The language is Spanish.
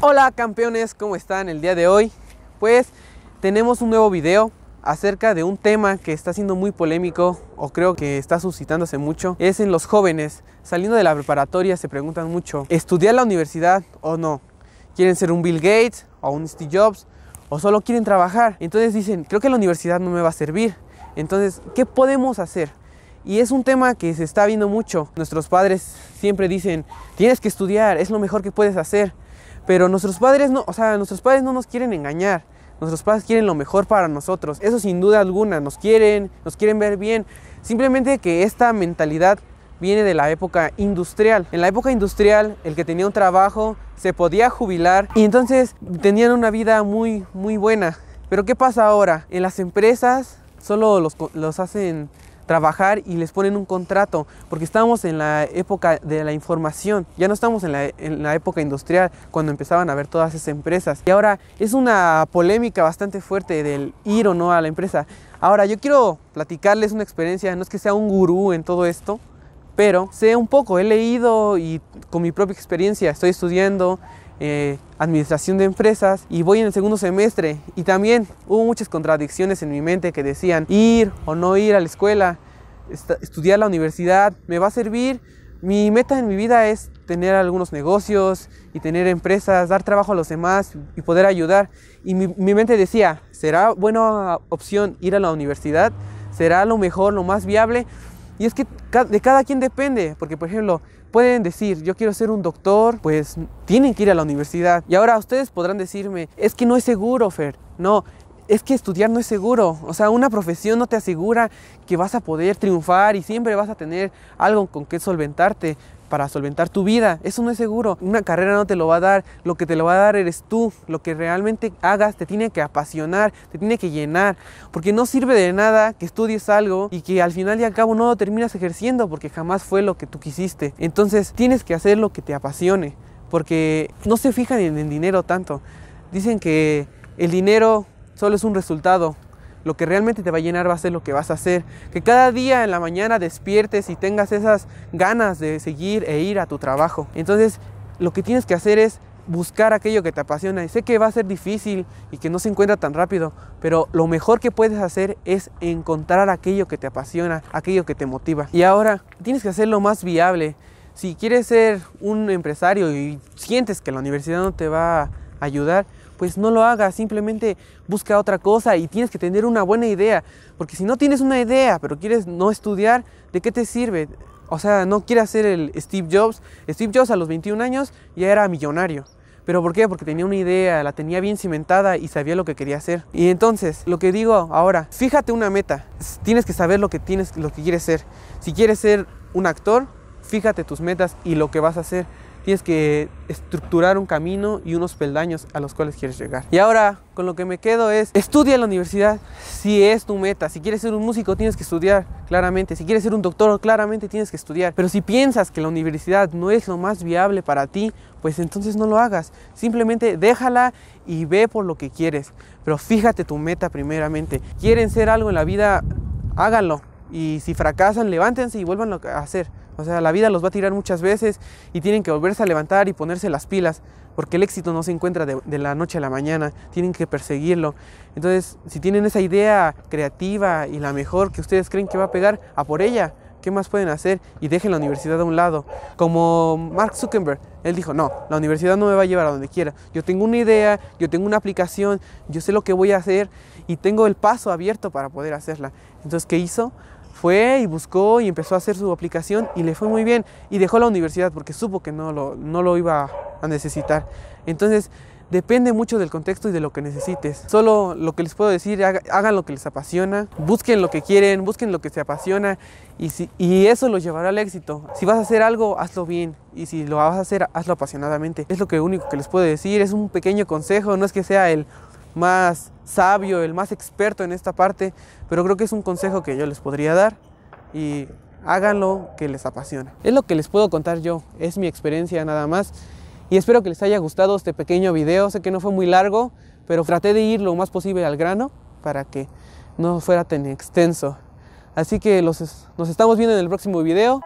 Hola campeones, ¿cómo están el día de hoy? Pues tenemos un nuevo video acerca de un tema que está siendo muy polémico o creo que está suscitándose mucho, es en los jóvenes. Saliendo de la preparatoria se preguntan mucho, ¿estudiar la universidad o no? ¿Quieren ser un Bill Gates o un Steve Jobs o solo quieren trabajar? Entonces dicen, creo que la universidad no me va a servir. Entonces, ¿qué podemos hacer? Y es un tema que se está viendo mucho. Nuestros padres siempre dicen, tienes que estudiar, es lo mejor que puedes hacer. Pero nuestros padres no, o sea, nuestros padres no nos quieren engañar. Nuestros padres quieren lo mejor para nosotros. Eso sin duda alguna, nos quieren, nos quieren ver bien. Simplemente que esta mentalidad viene de la época industrial. En la época industrial, el que tenía un trabajo se podía jubilar y entonces tenían una vida muy, muy buena. Pero ¿qué pasa ahora? En las empresas solo los, los hacen trabajar y les ponen un contrato, porque estábamos en la época de la información, ya no estamos en la, en la época industrial, cuando empezaban a ver todas esas empresas. Y ahora es una polémica bastante fuerte del ir o no a la empresa. Ahora yo quiero platicarles una experiencia, no es que sea un gurú en todo esto, pero sé un poco, he leído y con mi propia experiencia, estoy estudiando, eh, administración de empresas y voy en el segundo semestre y también hubo muchas contradicciones en mi mente que decían ir o no ir a la escuela, estudiar la universidad, me va a servir. Mi meta en mi vida es tener algunos negocios y tener empresas, dar trabajo a los demás y poder ayudar. Y mi mente decía, ¿será buena opción ir a la universidad? ¿Será lo mejor, lo más viable? Y es que de cada quien depende, porque por ejemplo, pueden decir, yo quiero ser un doctor, pues tienen que ir a la universidad. Y ahora ustedes podrán decirme, es que no es seguro, Fer. No, es que estudiar no es seguro. O sea, una profesión no te asegura que vas a poder triunfar y siempre vas a tener algo con que solventarte para solventar tu vida. Eso no es seguro. Una carrera no te lo va a dar. Lo que te lo va a dar eres tú. Lo que realmente hagas te tiene que apasionar, te tiene que llenar. Porque no sirve de nada que estudies algo y que al final y al cabo no lo terminas ejerciendo porque jamás fue lo que tú quisiste. Entonces tienes que hacer lo que te apasione. Porque no se fijan en el dinero tanto. Dicen que el dinero solo es un resultado. Lo que realmente te va a llenar va a ser lo que vas a hacer. Que cada día en la mañana despiertes y tengas esas ganas de seguir e ir a tu trabajo. Entonces, lo que tienes que hacer es buscar aquello que te apasiona. Y sé que va a ser difícil y que no se encuentra tan rápido, pero lo mejor que puedes hacer es encontrar aquello que te apasiona, aquello que te motiva. Y ahora tienes que hacerlo más viable. Si quieres ser un empresario y sientes que la universidad no te va a ayudar, pues no lo hagas, simplemente busca otra cosa y tienes que tener una buena idea, porque si no tienes una idea, pero quieres no estudiar, ¿de qué te sirve? O sea, no quieres ser el Steve Jobs. Steve Jobs a los 21 años ya era millonario. ¿Pero por qué? Porque tenía una idea, la tenía bien cimentada y sabía lo que quería hacer. Y entonces, lo que digo ahora, fíjate una meta. Tienes que saber lo que tienes, lo que quieres ser. Si quieres ser un actor, fíjate tus metas y lo que vas a hacer tienes que estructurar un camino y unos peldaños a los cuales quieres llegar. Y ahora, con lo que me quedo es, estudia en la universidad si es tu meta. Si quieres ser un músico, tienes que estudiar, claramente. Si quieres ser un doctor, claramente tienes que estudiar. Pero si piensas que la universidad no es lo más viable para ti, pues entonces no lo hagas. Simplemente déjala y ve por lo que quieres. Pero fíjate tu meta primeramente. ¿Quieren ser algo en la vida? Háganlo. Y si fracasan, levántense y vuelvan a hacer. O sea, la vida los va a tirar muchas veces y tienen que volverse a levantar y ponerse las pilas, porque el éxito no se encuentra de, la noche a la mañana, tienen que perseguirlo. Entonces, si tienen esa idea creativa y la mejor que ustedes creen que va a pegar, a por ella. ¿Qué más pueden hacer? Y dejen la universidad a un lado. Como Mark Zuckerberg, él dijo, no, la universidad no me va a llevar a donde quiera. Yo tengo una idea, yo tengo una aplicación, yo sé lo que voy a hacer y tengo el paso abierto para poder hacerla. Entonces, ¿qué hizo? fue y buscó y empezó a hacer su aplicación y le fue muy bien y dejó la universidad porque supo que no lo, no lo iba a necesitar. Entonces, depende mucho del contexto y de lo que necesites. Solo lo que les puedo decir, hagan lo que les apasiona, busquen lo que quieren, busquen lo que se apasiona y, eso los llevará al éxito. Si vas a hacer algo, hazlo bien y si lo vas a hacer, hazlo apasionadamente. Es lo que único que les puedo decir, es un pequeño consejo, no es que sea el más sabio, el más experto en esta parte, pero creo que es un consejo que yo les podría dar y háganlo que les apasiona. Es lo que les puedo contar yo, es mi experiencia nada más y espero que les haya gustado este pequeño video, sé que no fue muy largo, pero traté de ir lo más posible al grano para que no fuera tan extenso. Así que los, nos estamos viendo en el próximo video.